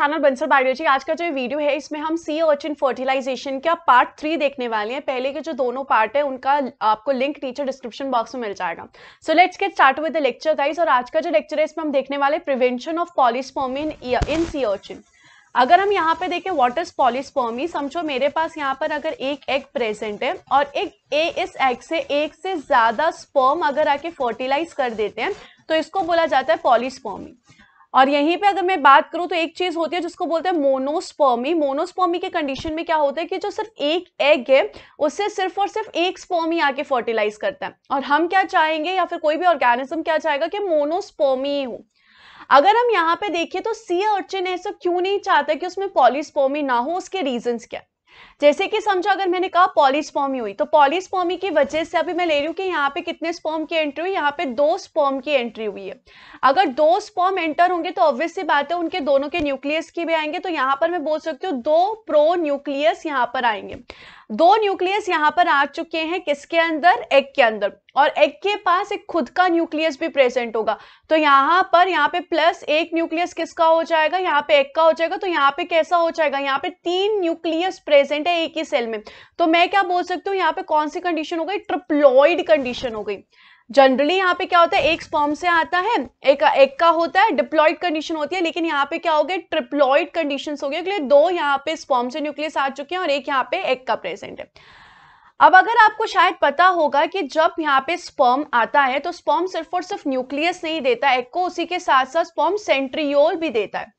channel बंसर बाडियो जी आज का जो वीडियो है इसमें हम सी ऑर्चिन फर्टिलाइजेशन का पार्ट थ्री देखने वाले हैं पहले के जो दोनों पार्ट है उनका आपको लिंक नीचे डिस्क्रिप्शन बॉक्स में मिल जाएगा so let's get start with the lecture guys और आज का जो लेक्चर है इसमें हम देखने वाले प्रिवेंशन ऑफ पॉलिस्पोमिन इन सी ऑर्चिन अगर हम यहाँ पे देखें वॉट इज पॉलिस्पोमी समझो मेरे पास यहाँ पर अगर एक एग प्रेजेंट है और एक ए इस एग से एक से ज्यादा स्पर्म अगर आके फर्टिलाइज कर देते हैं तो इसको बोला जाता है पॉलिस्पोमी और यहीं पे अगर मैं बात करूं तो एक चीज होती है जिसको बोलते हैं मोनोस्पर्मी मोनोस्पर्मी के कंडीशन में क्या होता है कि जो सिर्फ एक एग है उससे सिर्फ और सिर्फ एक स्पर्मी आके फर्टिलाइज करता है और हम क्या चाहेंगे या फिर कोई भी ऑर्गेनिज्म क्या चाहेगा कि मोनोस्पर्मी हो अगर हम यहाँ पे देखिए तो सी अर्चिन ऐसा क्यों नहीं चाहता कि उसमें पॉलीस्पोमी ना हो उसके रीजंस क्या जैसे कि समझो अगर मैंने कहा पॉलीस्पॉमी हुई तो पॉलीस्पॉमी की वजह से अभी मैं ले रही हूँ कि यहाँ पे कितने स्पॉम की एंट्री हुई यहाँ पे दो स्पॉम की एंट्री हुई है अगर दो स्पॉम एंटर होंगे तो ऑब्वियस सी बात है उनके दोनों के न्यूक्लियस की भी आएंगे तो यहाँ पर मैं बोल सकती हूँ दो प्रो न्यूक्लियस यहाँ पर आएंगे दो न्यूक्लियस यहाँ पर आ चुके हैं किसके अंदर एग के अंदर और एग के पास एक खुद का न्यूक्लियस भी प्रेजेंट होगा तो यहां पर यहाँ पे प्लस एक न्यूक्लियस किसका हो जाएगा यहाँ पे एग का हो जाएगा तो यहाँ पे कैसा हो जाएगा यहाँ पे तीन न्यूक्लियस प्रेजेंट है एक ही सेल में तो मैं क्या बोल सकती हूँ यहाँ पे कौन सी कंडीशन हो गई ट्रिप्लॉइड कंडीशन हो गई जनरली यहाँ पे क्या होता है एक स्पॉम से आता है एक एक का होता है डिप्लॉइड कंडीशन होती है लेकिन यहाँ पे क्या हो गया ट्रिप्लॉइड कंडीशन हो गया दो यहाँ पे स्पॉम से न्यूक्लियस आ चुके हैं और एक यहाँ पे एक का प्रेजेंट है अब अगर आपको शायद पता होगा कि जब यहाँ पे स्पॉम आता है तो स्पॉम सिर्फ और सिर्फ न्यूक्लियस नहीं देता एक को उसी के साथ साथ स्पॉम सेंट्रियोल भी देता है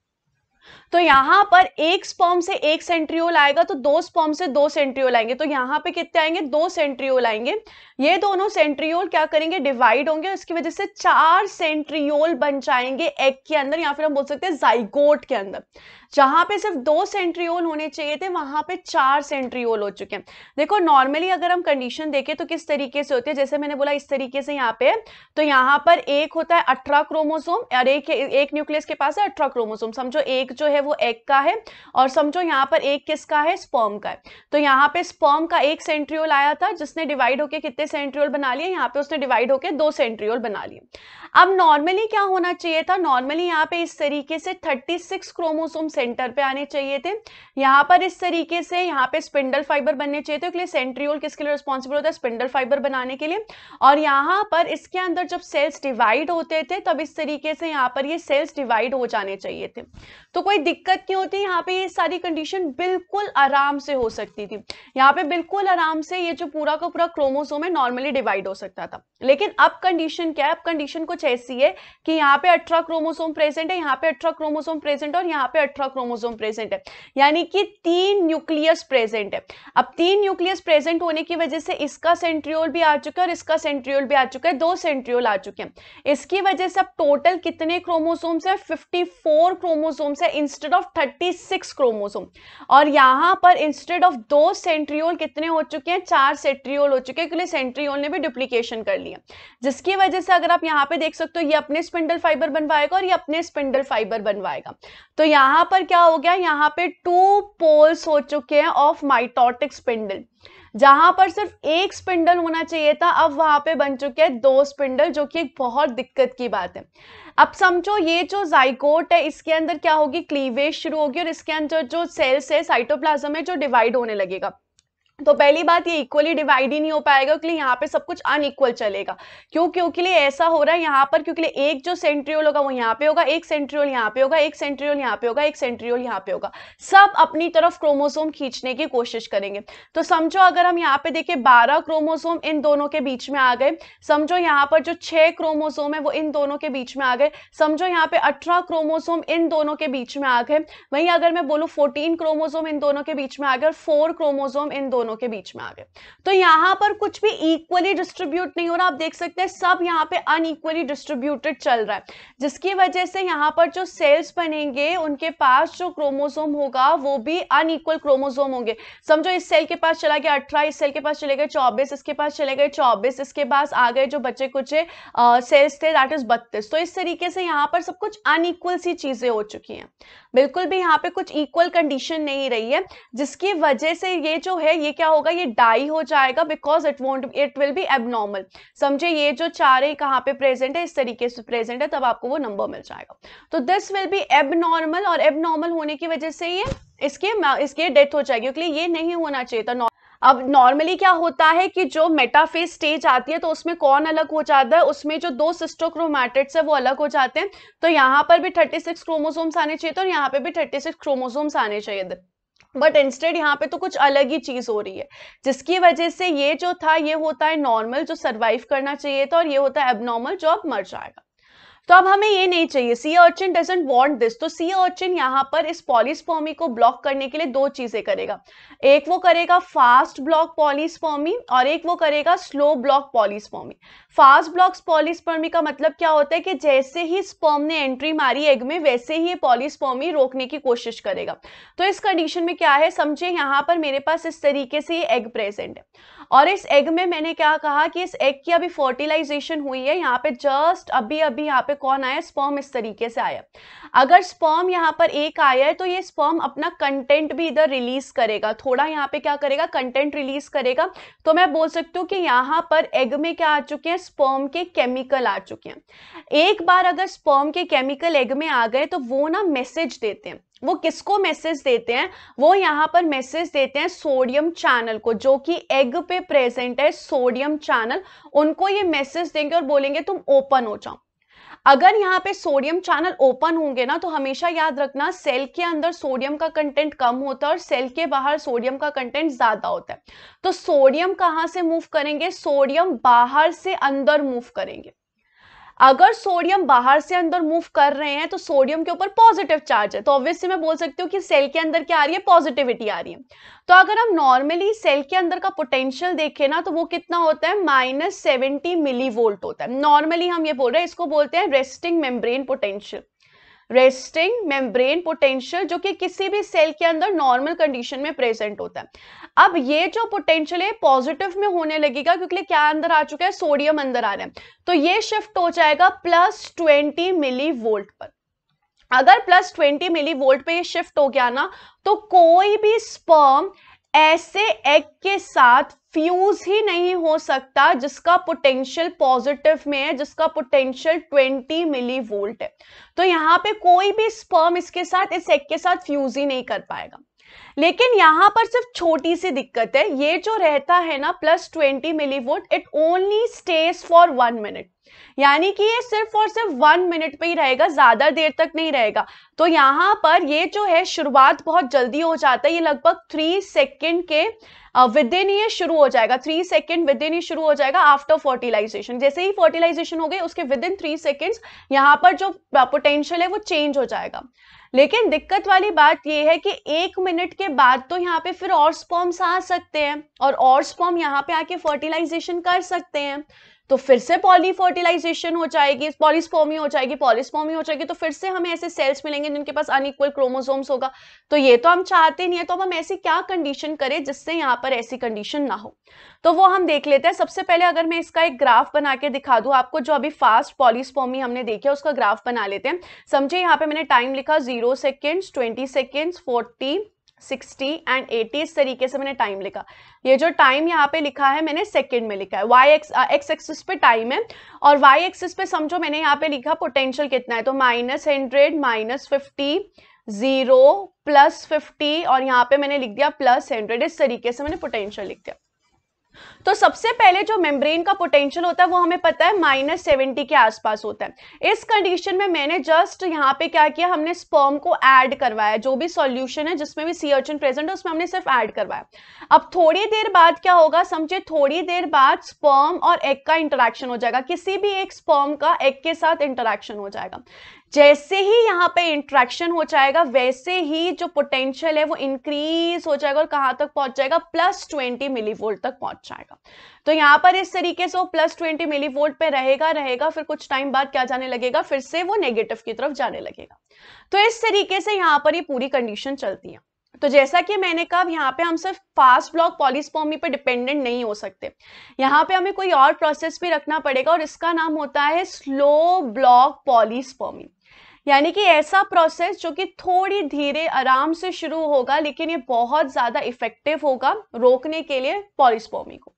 तो यहां पर एक स्पॉम से एक सेंट्रियोल आएगा तो दो स्पॉम से दो सेंट्रियोल आएंगे तो यहाँ पे कितने आएंगे दो सेंट्रियोल आएंगे ये दोनों सेंट्रियोल क्या करेंगे डिवाइड होंगे उसकी वजह से चार सेंट्रियोल बन जाएंगे एग के अंदर या फिर हम बोल सकते हैं जाइगोट के अंदर जहां पे सिर्फ दो सेंट्रियोल होने चाहिए थे वहां पे चार सेंट्रियोल हो चुके हैं देखो नॉर्मली अगर हम कंडीशन देखें तो किस तरीके से होते है जैसे मैंने बोला इस तरीके से यहाँ पे तो यहाँ पर एक होता है अठारह क्रोमोसोम और एक एक न्यूक्लियस के पास है अठारह क्रोमोसोम समझो एक जो है है वो एग का है और समझो यहाँ पर एक किसका है स्पर्म का है तो यहाँ पे स्पर्म का एक सेंट्रियोल आया था जिसने डिवाइड होके कितने सेंट्रियोल बना लिए यहाँ पे उसने डिवाइड होके दो सेंट्रियोल बना लिए अब नॉर्मली क्या होना चाहिए था नॉर्मली यहाँ पे इस तरीके से थर्टी सिक्स क्रोमोसोम सेंटर पे आने चाहिए थे यहाँ पर इस तरीके से यहाँ पे स्पिंडल फाइबर बनने चाहिए थे इसलिए सेंट्रियोल किसके लिए रिस्पॉन्सिबल होता है स्पिंडल फाइबर बनाने के लिए और यहाँ पर इसके अंदर जब सेल्स डिवाइड होते थे तब इस तरीके से यहाँ पर ये सेल्स डिवाइड हो जाने चाहिए थे तो कोई दिक्कत क्यों होती यहाँ पे ये सारी कंडीशन बिल्कुल आराम से हो सकती थी यहाँ पे बिल्कुल आराम से ये जो पूरा का पूरा क्रोमोसोम है नॉर्मली डिवाइड हो सकता था लेकिन अब कंडीशन क्या है अब कंडीशन कुछ ऐसी है कि यहाँ पे अठारह क्रोमोसोम प्रेजेंट है यहाँ पे अठारह क्रोमोसोम प्रेजेंट है और यहाँ पे अठारह क्रोमोसोम प्रेजेंट है यानी कि तीन न्यूक्लियस प्रेजेंट है अब तीन न्यूक्लियस प्रेजेंट होने की वजह से इसका सेंट्रियोल भी आ चुका है और इसका सेंट्रियोल भी आ चुका है दो सेंट्रियोल आ चुके हैं इसकी वजह से अब टोटल कितने क्रोमोसोम्स है फिफ्टी फोर क्रोमोसोम्स है instead of thirty six chromosome और यहाँ पर इंस्टेड ऑफ दो सेंट्रियोल कितने हो चुके हैं चार सेंट्रियोल हो चुके हैं क्योंकि सेंट्रियोल ने भी डुप्लीकेशन कर ली लिए जिसकी वजह से अगर आप यहाँ पे देख सकते हो ये अपने स्पिंडल फाइबर बनवाएगा और ये अपने स्पिंडल फाइबर बनवाएगा तो यहाँ पर क्या हो गया यहाँ पे टू पोल्स हो चुके हैं ऑफ माइटोटिक स्पिंडल जहां पर सिर्फ एक स्पिंडल होना चाहिए था अब वहां पे बन चुके हैं दो स्पिंडल जो कि एक बहुत दिक्कत की बात है अब समझो ये जो जाइकोट है इसके अंदर क्या होगी क्लीवेज शुरू होगी और इसके अंदर जो सेल्स है साइटोप्लाज्म है जो डिवाइड होने लगेगा तो पहली बात ये इक्वली डिवाइड ही नहीं हो पाएगा क्योंकि यहाँ पे सब कुछ अनइक्वल चलेगा क्यों क्योंकि लिए ऐसा हो रहा है यहाँ पर क्योंकि लिए एक जो सेंट्रियोल होगा वो यहाँ पे होगा एक सेंट्रियोल यहाँ पे होगा एक सेंट्रियोल यहाँ पे होगा एक सेंट्रियोल यहाँ पे होगा सब अपनी तरफ क्रोमोसोम खींचने की कोशिश करेंगे तो समझो अगर हम यहाँ पे देखिए बारह क्रोमोसोम इन दोनों के बीच में आ गए समझो यहाँ पर जो छह क्रोमोसोम है वो इन दोनों के बीच में आ गए समझो यहाँ पे अठारह क्रोमोसोम इन दोनों के बीच में आ गए वहीं अगर मैं बोलूँ फोर्टीन क्रोमोसोम इन दोनों के बीच में आ गए और फोर क्रोमोसोम इन दोनों दोनों के बीच में आ गए तो यहाँ पर कुछ भी इक्वली डिस्ट्रीब्यूट नहीं हो रहा आप देख सकते हैं सब यहाँ पे अनइक्वली डिस्ट्रीब्यूटेड चल रहा है जिसकी वजह से यहाँ पर जो सेल्स बनेंगे उनके पास जो क्रोमोजोम होगा वो भी अनइक्वल क्रोमोजोम होंगे समझो इस सेल के पास चला गया अठारह इस सेल के पास चले गए चौबीस इसके पास चले गए चौबीस इसके पास आ गए जो बच्चे कुछ सेल्स थे दैट इज बत्तीस तो इस तरीके से यहाँ पर सब कुछ अनइक्वल सी चीजें हो चुकी हैं बिल्कुल भी यहाँ पे कुछ इक्वल कंडीशन नहीं रही है जिसकी वजह से ये जो है ये क्या होगा ये डाई हो जाएगा because it won't it will be abnormal समझे ये जो चार ही कहाँ पे प्रेजेंट है इस तरीके से प्रेजेंट है तब आपको वो नंबर मिल जाएगा तो दिस विल बी एबनॉर्मल और एबनॉर्मल होने की वजह से ये इसके इसके डेथ हो जाएगी क्योंकि ये नहीं होना चाहिए था अब नॉर्मली क्या होता है कि जो मेटाफेज स्टेज आती है तो उसमें कौन अलग हो जाता है उसमें जो दो सिस्टोक्रोमैटिड्स है वो अलग हो जाते हैं तो यहाँ पर भी 36 क्रोमोसोम्स आने चाहिए तो और यहाँ पे भी 36 क्रोमोसोम्स आने चाहिए बट इंस्टेड यहाँ पे तो कुछ अलग ही चीज़ हो रही है जिसकी वजह से ये जो था ये होता है नॉर्मल जो सर्वाइव करना चाहिए था और ये होता है एबनॉर्मल जो अब मर जाएगा तो अब हमें ये नहीं चाहिए sea urchin doesn't want this तो सी अर्चिन यहाँ पर इस पॉलिसफॉर्मी को ब्लॉक करने के लिए दो चीजें करेगा एक वो करेगा फास्ट ब्लॉक पॉलिसफॉर्मी और एक वो करेगा slow block polyspermy fast block polyspermy का मतलब क्या होता है कि जैसे ही स्पर्म ने एंट्री मारी एग में वैसे ही ये पॉलिसफॉर्मी रोकने की कोशिश करेगा तो इस कंडीशन में क्या है समझे यहाँ पर मेरे पास इस तरीके से ये एग प्रेजेंट है और इस एग में मैंने क्या कहा कि इस एग की अभी फर्टिलाइजेशन हुई है यहाँ पे जस्ट अभी अभी यहाँ पे कौन आया स्पॉम इस तरीके से आया अगर स्पॉम यहाँ पर एक आया है तो ये स्पॉम अपना कंटेंट भी इधर रिलीज करेगा थोड़ा यहाँ पे क्या करेगा कंटेंट रिलीज करेगा तो मैं बोल सकती हूँ कि यहाँ पर एग में क्या आ चुके हैं स्पॉम के केमिकल आ चुके हैं एक बार अगर स्पॉम के केमिकल एग में आ गए तो वो ना मैसेज देते हैं वो किसको मैसेज देते हैं वो यहाँ पर मैसेज देते हैं सोडियम चैनल को जो कि एग पे प्रेजेंट है सोडियम चैनल उनको ये मैसेज देंगे और बोलेंगे तुम ओपन हो जाओ अगर यहाँ पे सोडियम चैनल ओपन होंगे ना तो हमेशा याद रखना सेल के अंदर सोडियम का कंटेंट कम होता है और सेल के बाहर सोडियम का कंटेंट ज्यादा होता है तो सोडियम कहाँ से मूव करेंगे सोडियम बाहर से अंदर मूव करेंगे अगर सोडियम बाहर से अंदर मूव कर रहे हैं तो सोडियम के ऊपर पॉजिटिव चार्ज है तो ऑब्वियसली मैं बोल सकती हूँ कि सेल के अंदर क्या आ रही है पॉजिटिविटी आ रही है तो अगर हम नॉर्मली सेल के अंदर का पोटेंशियल देखें ना तो वो कितना होता है माइनस सेवेंटी मिली वोल्ट होता है नॉर्मली हम ये बोल रहे हैं इसको बोलते हैं resting membrane potential resting membrane potential जो कि किसी भी सेल के अंदर नॉर्मल कंडीशन में प्रेजेंट होता है अब ये जो पोटेंशियल है पॉजिटिव में होने लगेगा क्योंकि क्या अंदर आ चुका है सोडियम अंदर आ रहा है तो ये शिफ्ट हो जाएगा प्लस ट्वेंटी मिली वोल्ट पर अगर प्लस ट्वेंटी मिली वोल्ट पर ये शिफ्ट हो गया ना तो कोई भी स्पर्म ऐसे एग के साथ फ्यूज ही नहीं हो सकता जिसका पोटेंशियल पॉजिटिव में है जिसका पोटेंशियल 20 मिली वोल्ट है तो यहां पे कोई भी स्पर्म इसके साथ इस एग के साथ फ्यूज ही नहीं कर पाएगा लेकिन यहां पर सिर्फ छोटी सी दिक्कत है ये जो रहता है ना plus twenty millivolt it only stays for one minute यानी कि ये सिर्फ और सिर्फ वन मिनट पे ही रहेगा ज़्यादा देर तक नहीं रहेगा तो यहाँ पर ये जो है शुरुआत बहुत जल्दी हो जाता है ये लगभग थ्री सेकेंड के विद इन ये शुरू हो जाएगा थ्री सेकेंड विद इन ये शुरू हो जाएगा आफ्टर फर्टिलाइजेशन जैसे ही फर्टिलाइजेशन हो गई उसके विद इन थ्री सेकेंड्स यहाँ पर जो पोटेंशियल है वो चेंज हो जाएगा लेकिन दिक्कत वाली बात ये है कि एक मिनट के बाद तो यहाँ पे फिर और स्पॉम्स आ सकते हैं और और स्पॉम यहाँ पे आके फर्टिलाइजेशन कर सकते हैं तो फिर से पॉली फर्टिलाइजेशन हो जाएगी पॉलिसफॉर्मी हो जाएगी पॉलिसफॉर्मी हो जाएगी तो फिर से हमें ऐसे सेल्स मिलेंगे जिनके पास अनइक्वल क्रोमोसोम्स होगा तो ये तो हम चाहते नहीं है तो अब हम ऐसी क्या कंडीशन करें जिससे यहाँ पर ऐसी कंडीशन ना हो तो वो हम देख लेते हैं सबसे पहले अगर मैं इसका एक ग्राफ बना के दिखा दूँ आपको जो अभी फास्ट पॉलिसफॉर्मी हमने है उसका ग्राफ बना लेते हैं समझे यहाँ पे मैंने टाइम लिखा zero seconds twenty seconds forty 60 and 80 इस तरीके से मैंने टाइम लिखा ये जो टाइम यहाँ पे लिखा है मैंने सेकंड में लिखा है वाई एक्स एक्स एक्सिस पे टाइम है और वाई एक्सिस पे समझो मैंने यहाँ पे लिखा पोटेंशियल कितना है तो minus hundred minus fifty zero plus fifty और यहाँ पे मैंने लिख दिया प्लस हंड्रेड इस तरीके से मैंने पोटेंशियल लिख दिया तो सबसे पहले जो मेम्ब्रेन का पोटेंशियल होता है वो हमें पता है माइनस सेवेंटी के आसपास होता है इस कंडीशन में मैंने जस्ट यहाँ पे क्या किया हमने स्पर्म को ऐड करवाया जो भी सॉल्यूशन है जिसमें भी सी अर्चन प्रेजेंट है उसमें हमने सिर्फ ऐड करवाया अब थोड़ी देर बाद क्या होगा समझे थोड़ी देर बाद स्पर्म और एग का इंटरेक्शन हो जाएगा किसी भी एक स्पर्म का एग के साथ इंटरेक्शन हो जाएगा जैसे ही यहाँ पे इंट्रैक्शन हो जाएगा वैसे ही जो पोटेंशियल है वो इंक्रीज हो जाएगा और कहाँ तक पहुंच जाएगा प्लस ट्वेंटी मिली वोल्ट तक पहुंच जाएगा तो यहाँ पर इस तरीके से वो प्लस ट्वेंटी मिली वोल्ट पे रहेगा रहेगा फिर कुछ टाइम बाद क्या जाने लगेगा फिर से वो नेगेटिव की तरफ जाने लगेगा तो इस तरीके से यहाँ पर ये यह पूरी कंडीशन चलती है तो जैसा कि मैंने कहा यहाँ पे हम सिर्फ फास्ट ब्लॉक पॉलिस्पॉमी पे डिपेंडेंट नहीं हो सकते यहाँ पे हमें कोई और प्रोसेस भी रखना पड़ेगा और इसका नाम होता है स्लो ब्लॉक पॉलिस्पॉमी यानी कि ऐसा प्रोसेस जो कि थोड़ी धीरे आराम से शुरू होगा लेकिन ये बहुत ज़्यादा इफेक्टिव होगा रोकने के लिए पॉलिस्पोमी को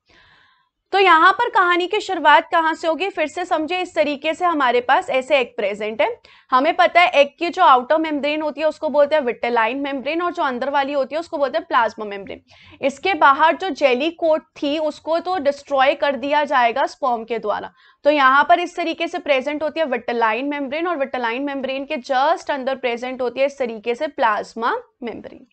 तो यहाँ पर कहानी की शुरुआत कहाँ से होगी फिर से समझे इस तरीके से हमारे पास ऐसे एग प्रेजेंट है हमें पता है एग की जो आउटर मेम्ब्रेन होती है उसको बोलते हैं विटेलाइन मेम्ब्रेन और जो अंदर वाली होती है उसको बोलते हैं प्लाज्मा मेम्ब्रेन इसके बाहर जो जेली कोट थी उसको तो डिस्ट्रॉय कर दिया जाएगा स्पॉम के द्वारा तो यहाँ पर इस तरीके से प्रेजेंट होती है विटेलाइन मेम्ब्रेन और विटेलाइन मेम्ब्रेन के जस्ट अंदर प्रेजेंट होती है इस तरीके से प्लाज्मा मेम्ब्रेन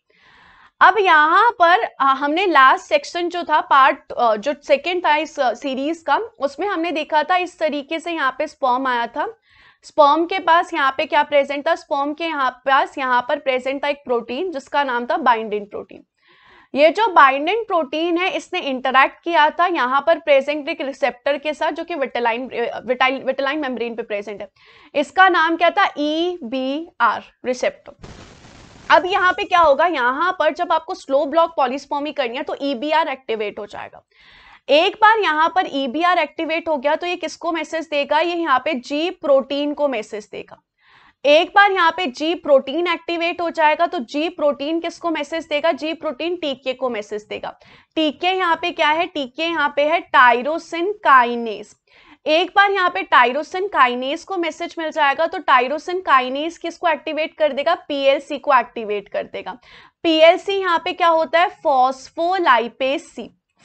अब यहाँ पर हमने लास्ट सेक्शन जो था पार्ट जो सेकेंड था इस सीरीज का उसमें हमने देखा था इस तरीके से यहाँ पे स्पॉम आया था स्पर्म के पास यहाँ पे क्या प्रेजेंट था स्पर्म के यहाँ पास यहाँ पर प्रेजेंट था एक प्रोटीन जिसका नाम था बाइंडिंग प्रोटीन ये जो बाइंडिंग प्रोटीन है इसने इंटरैक्ट किया था यहाँ पर प्रेजेंट एक रिसेप्टर के साथ जो कि विटेलाइन विटेलाइन मेम्ब्रेन पे प्रेजेंट है इसका नाम क्या था ई बी आर रिसेप्टर अब यहाँ पे क्या होगा यहाँ पर जब आपको स्लो ब्लॉक पॉलिसफॉर्मी करनी है तो ईबीआर e एक्टिवेट हो जाएगा एक बार यहाँ पर ईबीआर e एक्टिवेट हो गया तो ये किसको मैसेज देगा ये यहाँ पे जी प्रोटीन को मैसेज देगा एक बार यहाँ पे जी प्रोटीन एक्टिवेट हो जाएगा तो जी प्रोटीन किसको मैसेज देगा जी प्रोटीन टीके को मैसेज देगा टीके यहाँ पे क्या है टीके यहाँ पे है टाइरोसिन काइनेस एक बार यहाँ पे टाइरोसिन काइनेस को मैसेज मिल जाएगा तो टाइरोसिन काइनेस किसको एक्टिवेट कर देगा पीएलसी को एक्टिवेट कर देगा पीएलसी यहाँ पे क्या होता है फॉस्फोलाइपेस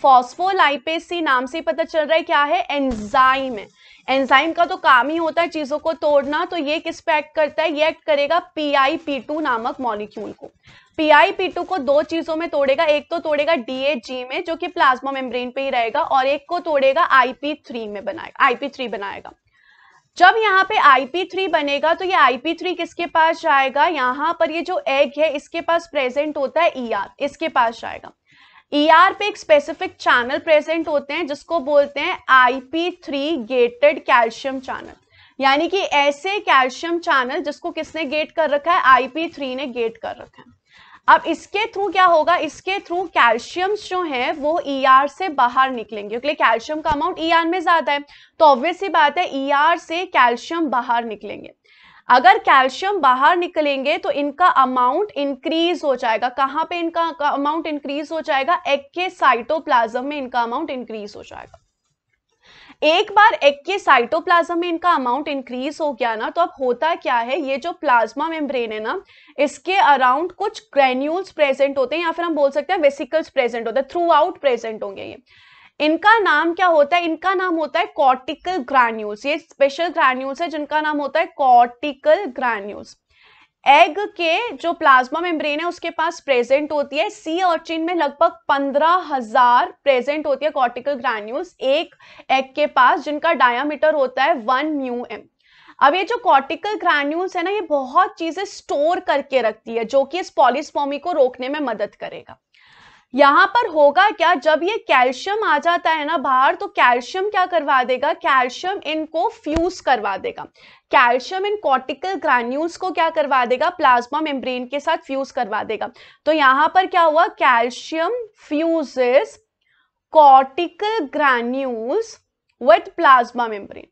फॉस्फोलाइपेसी सी नाम से पता चल रहा है क्या है एंजाइम है एंजाइम का तो काम ही होता है चीजों को तोड़ना तो ये किस पे एक्ट करता है ये एक्ट करेगा पी आई पी टू नामक मॉलिक्यूल को पीआई पी टू को दो चीजों में तोड़ेगा एक तो तोड़ेगा डीएजी में जो कि प्लाज्मा मेम्ब्रेन पे ही रहेगा और एक को तोड़ेगा आईपी थ्री में बनाएगा आईपी थ्री बनाएगा जब यहाँ पे IP3 बनेगा तो ये IP3 किसके पास जाएगा यहाँ पर ये जो एग है इसके पास प्रेजेंट होता है ER इसके पास जाएगा ER पे एक स्पेसिफिक चैनल प्रेजेंट होते हैं जिसको बोलते हैं IP3 गेटेड कैल्शियम चैनल यानी कि ऐसे कैल्शियम चैनल जिसको किसने गेट कर रखा है IP3 ने गेट कर रखा है अब इसके थ्रू क्या होगा इसके थ्रू कैल्शियम्स जो हैं वो ईआर e ER से बाहर निकलेंगे क्योंकि कैल्शियम का अमाउंट ईआर ER में ज्यादा है तो ऑब्वियस ही बात है ईआर e ER से कैल्शियम बाहर निकलेंगे अगर कैल्शियम बाहर निकलेंगे तो इनका अमाउंट इंक्रीज हो जाएगा कहाँ पे इनका अमाउंट इंक्रीज हो जाएगा एग के साइटोप्लाज्म में इनका अमाउंट इंक्रीज हो जाएगा एक बार एक के साइटोप्लाज्म में इनका अमाउंट इंक्रीज हो गया ना तो अब होता क्या है ये जो प्लाज्मा मेम्ब्रेन है ना इसके अराउंड कुछ ग्रेन्यूल्स प्रेजेंट होते हैं या फिर हम बोल सकते हैं वेसिकल्स प्रेजेंट होते हैं थ्रू आउट प्रेजेंट होंगे ये इनका नाम क्या होता है इनका नाम होता है कॉर्टिकल ग्रैन्यूल्स ये स्पेशल ग्रैन्यूल्स है जिनका नाम होता है कॉर्टिकल ग्रैन्यूल्स एग के जो प्लाज्मा मेम्ब्रेन है उसके पास प्रेजेंट होती है सी अर्चिन में लगभग पंद्रह हजार प्रेजेंट होती है कॉर्टिकल ग्रैन्यूल्स एक एग के पास जिनका डायामीटर होता है वन म्यू एम अब ये जो कॉर्टिकल ग्रैन्यूल्स है ना ये बहुत चीजें स्टोर करके रखती है जो कि इस पॉलिसफॉमी को रोकने में मदद करेगा यहां पर होगा क्या जब ये कैल्शियम आ जाता है ना बाहर तो कैल्शियम क्या करवा देगा कैल्शियम इनको फ्यूज करवा देगा कैल्शियम इन कॉर्टिकल ग्रैन्यूल्स को क्या करवा देगा प्लाज्मा मेम्ब्रेन के साथ फ्यूज करवा देगा तो यहां पर क्या हुआ calcium fuses cortical granules with plasma membrane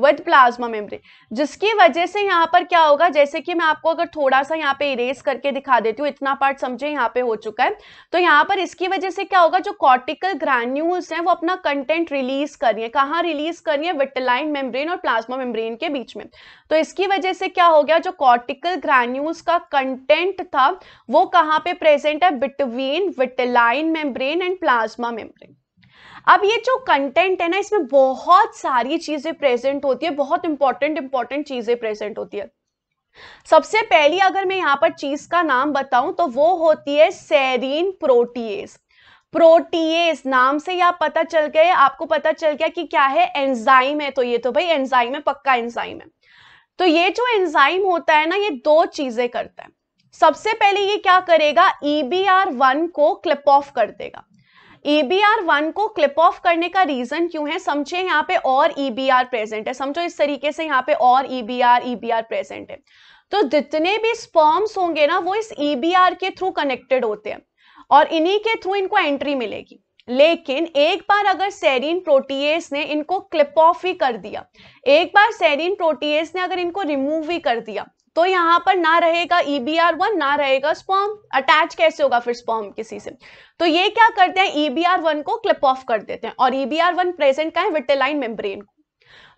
with plasma membrane जिसकी वजह से यहाँ पर क्या होगा जैसे कि मैं आपको अगर थोड़ा सा यहाँ पे इरेज करके दिखा देती हूँ इतना पार्ट समझे यहाँ पे हो चुका है तो यहाँ पर इसकी वजह से क्या होगा जो कॉर्टिकल ग्रैन्यूल्स हैं वो अपना कंटेंट रिलीज कर रही है कहाँ रिलीज कर रही है विटलाइन मेम्ब्रेन और प्लाज्मा मेम्ब्रेन के बीच में तो इसकी वजह से क्या हो गया जो कॉर्टिकल ग्रैन्यूल्स का कंटेंट था वो कहाँ पे प्रेजेंट है between vitelline membrane and plasma membrane अब ये जो कंटेंट है ना इसमें बहुत सारी चीज़ें प्रेजेंट होती है बहुत इंपॉर्टेंट इंपॉर्टेंट चीज़ें प्रेजेंट होती है सबसे पहली अगर मैं यहां पर चीज का नाम बताऊं तो वो होती है सेरीन प्रोटीएस प्रोटीएस नाम से या पता चल गए आपको पता चल गया कि क्या है एंजाइम है तो ये तो भाई एंजाइम है पक्का एंजाइम है तो ये जो एंजाइम होता है ना ये दो चीजें करता है सबसे पहले ये क्या करेगा ईबीआर e वन को क्लिप ऑफ कर देगा ईबीआर वन को क्लिप ऑफ करने का रीजन क्यों है समझे यहाँ पे और ईबीआर e प्रेजेंट है समझो इस तरीके से यहाँ पे और ईबीआर ईबीआर प्रेजेंट है तो जितने भी स्पर्म्स होंगे ना वो इस ईबीआर e के थ्रू कनेक्टेड होते हैं और इन्हीं के थ्रू इनको एंट्री मिलेगी लेकिन एक बार अगर सेरीन प्रोटीएस ने इनको क्लिप ऑफ ही कर दिया एक बार सेरीन प्रोटीएस ने अगर इनको रिमूव ही कर दिया तो यहाँ पर ना रहेगा ईबीआर e वन ना रहेगा स्पॉम अटैच कैसे होगा फिर स्पॉम किसी से तो ये क्या करते हैं ईबीआर e वन को क्लिप ऑफ कर देते हैं और ईबीआर वन प्रेजेंट का है विटेलाइन मेम्ब्रेन को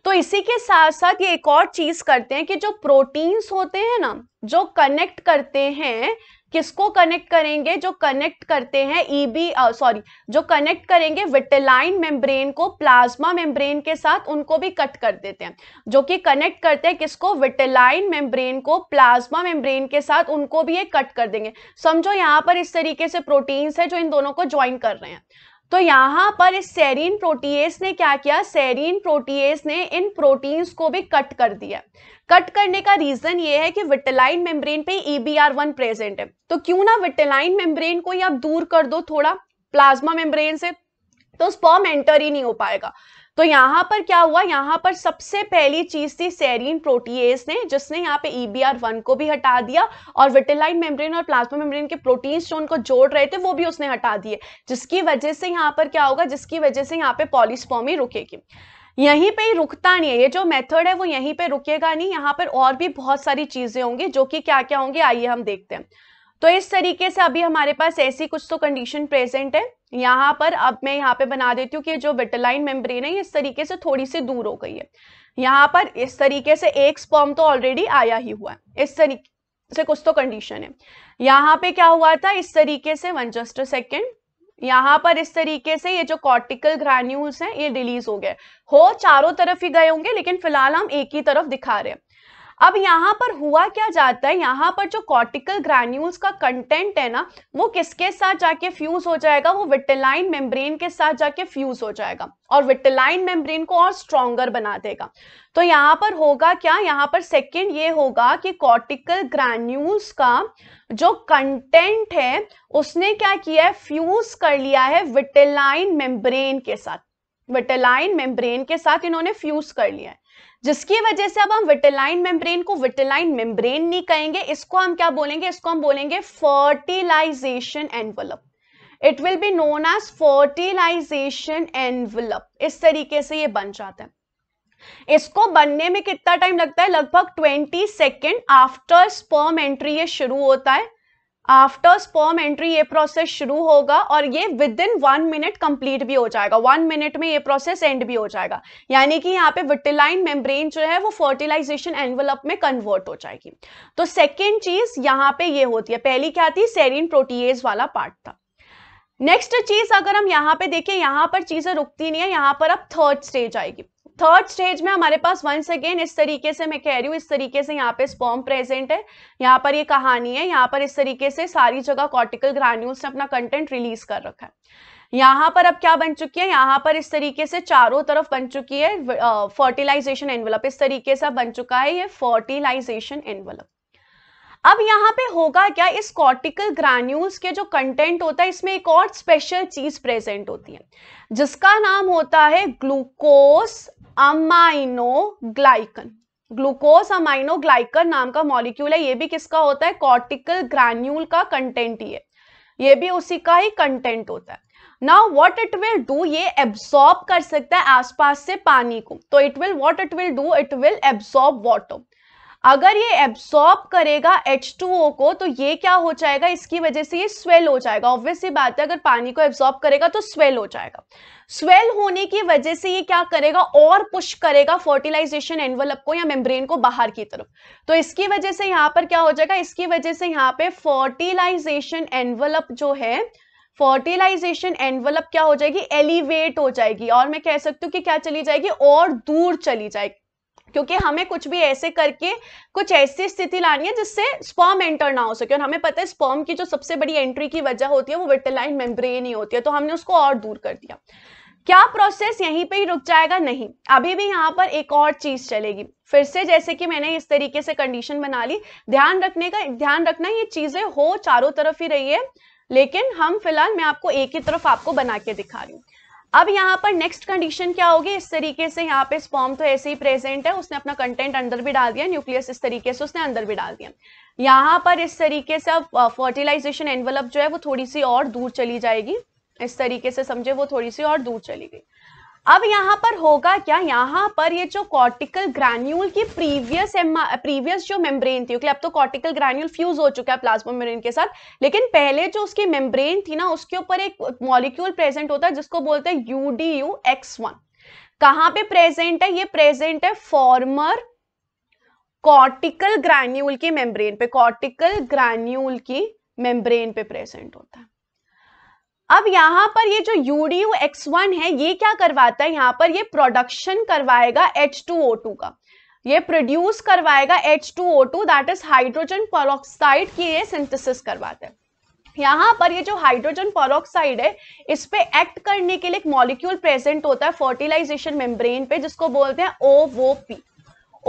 तो इसी के साथ साथ ये एक और चीज करते हैं कि जो प्रोटीन्स होते हैं ना जो कनेक्ट करते हैं किसको कनेक्ट करेंगे जो कनेक्ट करते हैं ईबी e सॉरी जो कनेक्ट करेंगे विटेलाइन मेम्ब्रेन को प्लाज्मा मेम्ब्रेन के साथ उनको भी कट कर देते हैं जो कि कनेक्ट करते हैं किसको विटेलाइन मेम्ब्रेन को प्लाज्मा मेम्ब्रेन के साथ उनको भी ये कट कर देंगे समझो यहाँ पर इस तरीके से प्रोटीन्स है जो इन दोनों को ज्वाइन कर रहे हैं तो यहां पर इस सेरीन प्रोटीएस ने क्या किया सेरीन प्रोटीएस ने इन प्रोटीन्स को भी कट कर दिया कट करने का रीजन ये है कि विटेलाइन मेम्ब्रेन पे ईबीआर वन प्रेजेंट है तो क्यों ना विटेलाइन मेम्ब्रेन को ही आप दूर कर दो थोड़ा प्लाज्मा मेम्ब्रेन से तो स्पॉम एंटर ही नहीं हो पाएगा तो यहाँ पर क्या हुआ यहाँ पर सबसे पहली चीज थी सेरीन प्रोटीएस ने जिसने यहाँ पे ईबीआर e वन को भी हटा दिया और विटेलाइन मेम्ब्रेन और प्लाज्मा मेम्ब्रेन के प्रोटीन जो उनको जोड़ रहे थे वो भी उसने हटा दिए जिसकी वजह से यहाँ पर क्या होगा जिसकी वजह से यहाँ पे पॉलिसफॉर्मी रुकेगी यहीं पे ही रुकता नहीं है ये जो मेथड है वो यहीं पे रुकेगा नहीं यहाँ पर और भी बहुत सारी चीजें होंगी जो कि क्या क्या होंगी आइए हम देखते हैं तो इस तरीके से अभी हमारे पास ऐसी कुछ तो कंडीशन प्रेजेंट है यहाँ पर अब मैं यहाँ पे बना देती हूँ कि जो विटलाइन मेम्ब्रेन है ये इस तरीके से थोड़ी सी दूर हो गई है यहाँ पर इस तरीके से एक स्पर्म तो ऑलरेडी आया ही हुआ है इस तरीके से कुछ तो कंडीशन है यहाँ पे क्या हुआ था इस तरीके से वन जस्ट सेकेंड यहाँ पर इस तरीके से ये जो कॉर्टिकल ग्रैन्यूल्स हैं ये रिलीज हो गए हो चारों तरफ ही गए होंगे लेकिन फिलहाल हम एक ही तरफ दिखा रहे हैं अब यहाँ पर हुआ क्या जाता है यहाँ पर जो कॉर्टिकल ग्रैन्यूल्स का कंटेंट है ना वो किसके साथ जाके फ्यूज हो जाएगा वो विटेलाइन मेम्ब्रेन के साथ जाके फ्यूज हो जाएगा और विटेलाइन मेम्ब्रेन को और स्ट्रोंगर बना देगा तो यहाँ पर होगा क्या यहाँ पर सेकेंड ये होगा कि कॉर्टिकल ग्रैन्यूल्स का जो कंटेंट है उसने क्या किया है फ्यूज कर लिया है विटेलाइन मेम्ब्रेन के साथ विटेलाइन मेम्ब्रेन के साथ इन्होंने फ्यूज कर लिया है जिसकी वजह से अब हम विटेलाइन मेम्ब्रेन को विटेलाइन मेम्ब्रेन नहीं कहेंगे इसको हम क्या बोलेंगे इसको हम बोलेंगे fertilization envelope it will be known as fertilization envelope इस तरीके से ये बन जाता है इसको बनने में कितना टाइम लगता है लगभग 20 सेकेंड आफ्टर स्पर्म एंट्री ये शुरू होता है आफ्टर स्पर्म एंट्री ये प्रोसेस शुरू होगा और ये within one minute complete भी हो जाएगा वन मिनट में ये प्रोसेस एंड भी हो जाएगा यानी कि यहाँ पे विटिलाइन मेम्ब्रेन जो है वो फर्टिलाइजेशन एनवलप में कन्वर्ट हो जाएगी तो सेकेंड चीज यहाँ पे ये होती है पहली क्या थी सेरिन प्रोटीज वाला पार्ट था नेक्स्ट चीज अगर हम यहाँ पे देखें यहाँ पर चीजें रुकती नहीं है यहाँ पर अब थर्ड स्टेज आएगी थर्ड स्टेज में हमारे पास वंस अगेन इस तरीके से मैं कह रही हूँ इस तरीके से यहाँ पे स्पॉम प्रेजेंट है यहाँ पर ये यह कहानी है यहाँ पर इस तरीके से सारी जगह कॉर्टिकल ग्रान्यूल्स ने अपना कंटेंट रिलीज कर रखा है यहाँ पर अब क्या बन चुकी है यहाँ पर इस तरीके से चारों तरफ बन चुकी है फर्टिलाइजेशन एनवलप इस तरीके से बन चुका है ये फर्टिलाइजेशन एनवलप अब यहाँ पे होगा क्या इस कॉर्टिकल ग्रान्यूल्स के जो कंटेंट होता है इसमें एक और स्पेशल चीज प्रेजेंट होती है जिसका नाम होता है ग्लूकोस अमाइनोग्लाइकन ग्लूकोज अमाइनोग्लाइकन नाम का मॉलिक्यूल है ये भी किसका होता है कॉर्टिकल ग्रैन्यूल का कंटेंट ही है ये भी उसी का ही कंटेंट होता है now what it will do ये एब्सॉर्ब कर सकता है आसपास से पानी को तो it will what it will do it will absorb water अगर ये एब्सॉर्ब करेगा H2O को तो ये क्या हो जाएगा इसकी वजह से ये स्वेल हो जाएगा ऑब्वियसली बात है अगर पानी को एब्सॉर्ब करेगा तो स्वेल हो जाएगा स्वेल होने की वजह से ये क्या करेगा और पुश करेगा फर्टिलाइजेशन एनवलप को या मेम्ब्रेन को बाहर की तरफ तो इसकी वजह से यहाँ पर क्या हो जाएगा इसकी वजह से यहाँ पे फर्टिलाइजेशन एनवलप जो है फर्टिलाइजेशन एनवलप क्या हो जाएगी एलिवेट हो जाएगी और मैं कह सकती हूँ कि क्या चली जाएगी और दूर चली जाएगी क्योंकि हमें कुछ भी ऐसे करके कुछ ऐसी स्थिति लानी है जिससे स्पॉम एंटर ना हो सके और हमें पता है स्पॉम की जो सबसे बड़ी एंट्री की वजह होती है वो विटेलाइन मेम्ब्रेन ही होती है तो हमने उसको और दूर कर दिया क्या प्रोसेस यहीं पे ही रुक जाएगा नहीं अभी भी यहाँ पर एक और चीज चलेगी फिर से जैसे कि मैंने इस तरीके से कंडीशन बना ली ध्यान रखने का ध्यान रखना ये चीजें हो चारों तरफ ही रही है लेकिन हम फिलहाल मैं आपको एक ही तरफ आपको बना के दिखा रही हूँ अब यहाँ पर नेक्स्ट कंडीशन क्या होगी इस तरीके से यहाँ पे स्पॉम तो ऐसे ही प्रेजेंट है उसने अपना कंटेंट अंदर भी डाल दिया न्यूक्लियस इस तरीके से उसने अंदर भी डाल दिया यहाँ पर इस तरीके से अब फर्टिलाइजेशन एनवलप जो है वो थोड़ी सी और दूर चली जाएगी इस तरीके से समझे वो थोड़ी सी और दूर चली गई अब यहाँ पर होगा क्या यहाँ पर ये जो कॉर्टिकल ग्रैन्यूल की प्रीवियस प्रीवियस जो मेम्ब्रेन थी अब तो कॉर्टिकल ग्रैन्यूल फ्यूज हो चुका है प्लाज्मा मेम्ब्रेन के साथ लेकिन पहले जो उसकी मेम्ब्रेन थी ना उसके ऊपर एक मॉलिक्यूल प्रेजेंट होता है जिसको बोलते हैं यू एक्स वन कहाँ पे प्रेजेंट है ये प्रेजेंट है फॉर्मर कॉर्टिकल ग्रैन्यूल की मेम्ब्रेन पे कॉर्टिकल ग्रैन्यूल की मेम्ब्रेन पे प्रेजेंट होता है अब यहाँ पर ये जो यूडीयू एक्स वन है ये क्या करवाता है यहाँ पर ये प्रोडक्शन करवाएगा एच टू ओ टू का ये प्रोड्यूस करवाएगा H two O two that is hydrogen peroxide की ये सिंथेसिस करवाता है यहाँ पर ये जो हाइड्रोजन पॉलोक्साइड है इस पे एक्ट करने के लिए एक मॉलिक्यूल प्रेजेंट होता है फर्टिलाइजेशन मेम्ब्रेन पे जिसको बोलते हैं ओ वो पी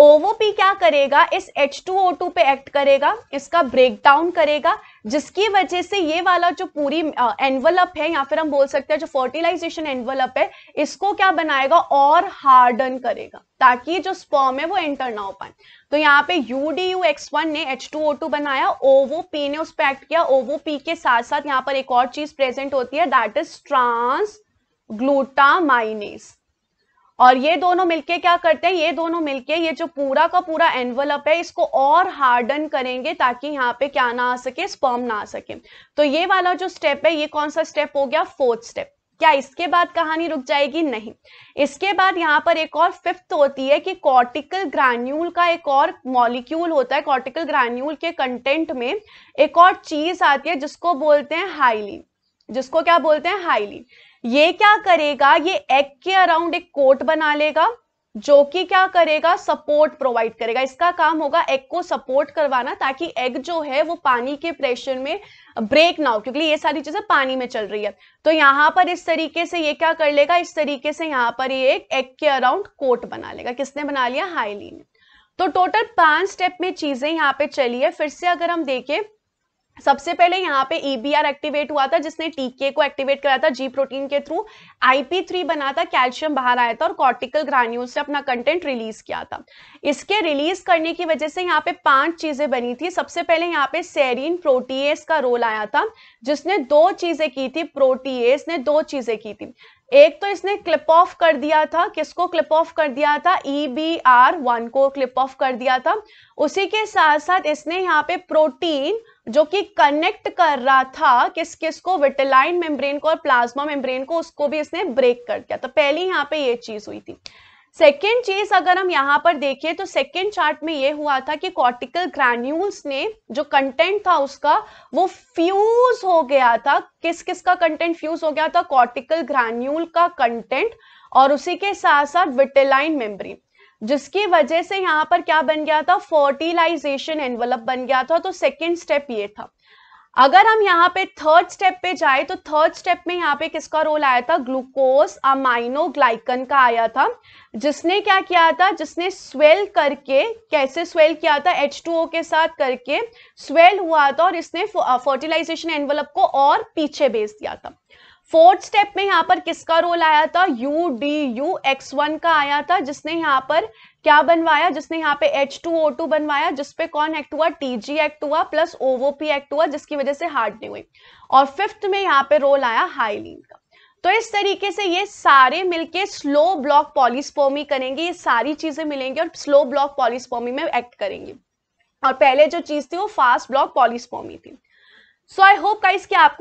ओवोपी क्या करेगा इस H2O2 पे एक्ट करेगा इसका ब्रेकडाउन करेगा जिसकी वजह से ये वाला जो पूरी एनवलप है या फिर हम बोल सकते हैं जो फर्टिलाइजेशन एनवलप है इसको क्या बनाएगा और हार्डन करेगा ताकि जो स्पॉम है वो एंटर ना हो पाए तो यहाँ पे UDUX1 ने H2O2 बनाया पी ने उस पर एक्ट किया पी के साथ साथ यहाँ पर एक और चीज प्रेजेंट होती है दैट इज ट्रांस ग्लूटामाइनेस और ये दोनों मिलके क्या करते हैं ये दोनों मिलके ये जो पूरा का पूरा एनवलप है इसको और हार्डन करेंगे ताकि यहाँ पे क्या ना आ सके स्पर्म ना आ सके तो ये वाला जो स्टेप है ये कौन सा स्टेप हो गया फोर्थ स्टेप क्या इसके बाद कहानी रुक जाएगी नहीं इसके बाद यहाँ पर एक और फिफ्थ होती है कि कॉर्टिकल ग्रैन्यूल का एक और मॉलिक्यूल होता है कॉर्टिकल ग्रैन्यूल के कंटेंट में एक और चीज आती है जिसको बोलते हैं हाइलिन जिसको क्या बोलते हैं हाईली ये क्या करेगा ये एग के अराउंड एक कोट बना लेगा जो कि क्या करेगा सपोर्ट प्रोवाइड करेगा इसका काम होगा एग को सपोर्ट करवाना ताकि एग जो है वो पानी के प्रेशर में ब्रेक ना हो क्योंकि ये सारी चीजें पानी में चल रही है तो यहां पर इस तरीके से ये क्या कर लेगा इस तरीके से यहां पर ये एक एग के अराउंड कोट बना लेगा किसने बना लिया हाईली ने तो टोटल पांच स्टेप में चीजें यहाँ पे चली है फिर से अगर हम देखें सबसे पहले यहाँ पे ईबीआर e एक्टिवेट हुआ था जिसने टीके को एक्टिवेट कराया था जी प्रोटीन के थ्रू आईपी थ्री बना था कैल्शियम बाहर आया था और कॉर्टिकल ग्रान्यूल से अपना कंटेंट रिलीज किया था इसके रिलीज करने की वजह से यहाँ पे पांच चीजें बनी थी सबसे पहले यहाँ पे सेरीन प्रोटीएस का रोल आया था जिसने दो चीजें की थी प्रोटीएस ने दो चीजें की थी एक तो इसने क्लिप ऑफ कर दिया था किसको क्लिप ऑफ कर दिया था ई बी आर वन को क्लिप ऑफ कर दिया था उसी के साथ साथ इसने यहाँ पे प्रोटीन जो कि कनेक्ट कर रहा था किस किस को विटेलाइन मेम्ब्रेन को और प्लाज्मा मेम्ब्रेन को उसको भी इसने ब्रेक कर दिया तो पहली यहाँ पे ये चीज हुई थी सेकेंड चीज अगर हम यहाँ पर देखें तो सेकेंड चार्ट में ये हुआ था कि कॉर्टिकल ग्रैन्यूल्स ने जो कंटेंट था उसका वो फ्यूज हो गया था किस किस का कंटेंट फ्यूज हो गया था कॉर्टिकल ग्रैन्यूल का कंटेंट और उसी के साथ साथ विटेलाइन मेम्ब्रेन जिसकी वजह से यहाँ पर क्या बन गया था फर्टिलाइजेशन एनवलप बन गया था तो सेकेंड स्टेप ये था अगर हम यहाँ पे थर्ड स्टेप पे जाए तो थर्ड स्टेप में यहाँ पे किसका रोल आया था ग्लूकोज अमाइनो ग्लाइकन का आया था जिसने क्या किया था जिसने स्वेल करके कैसे स्वेल किया था H2O के साथ करके स्वेल हुआ था और इसने फर्टिलाइजेशन एनवलप को और पीछे भेज दिया था फोर्थ स्टेप में यहाँ पर किसका रोल आया था U D U X one का आया था जिसने यहाँ पर क्या बनवाया जिसने यहाँ पे टू बनवाया जिसपे कौन एक्ट हुआ TG एक्ट हुआ प्लस ओवोपी एक्ट हुआ जिसकी वजह से नहीं हुई और फिफ्थ में यहाँ पे रोल आया हाईलीन का तो इस तरीके से ये सारे मिलके स्लो ब्लॉक पॉलिस्पोमी करेंगे ये सारी चीजें मिलेंगी और स्लो ब्लॉक पॉलिस्पोमी में एक्ट करेंगे और पहले जो चीज थी वो फास्ट ब्लॉक पॉलिस्पोमी थी सो आई होप का आपको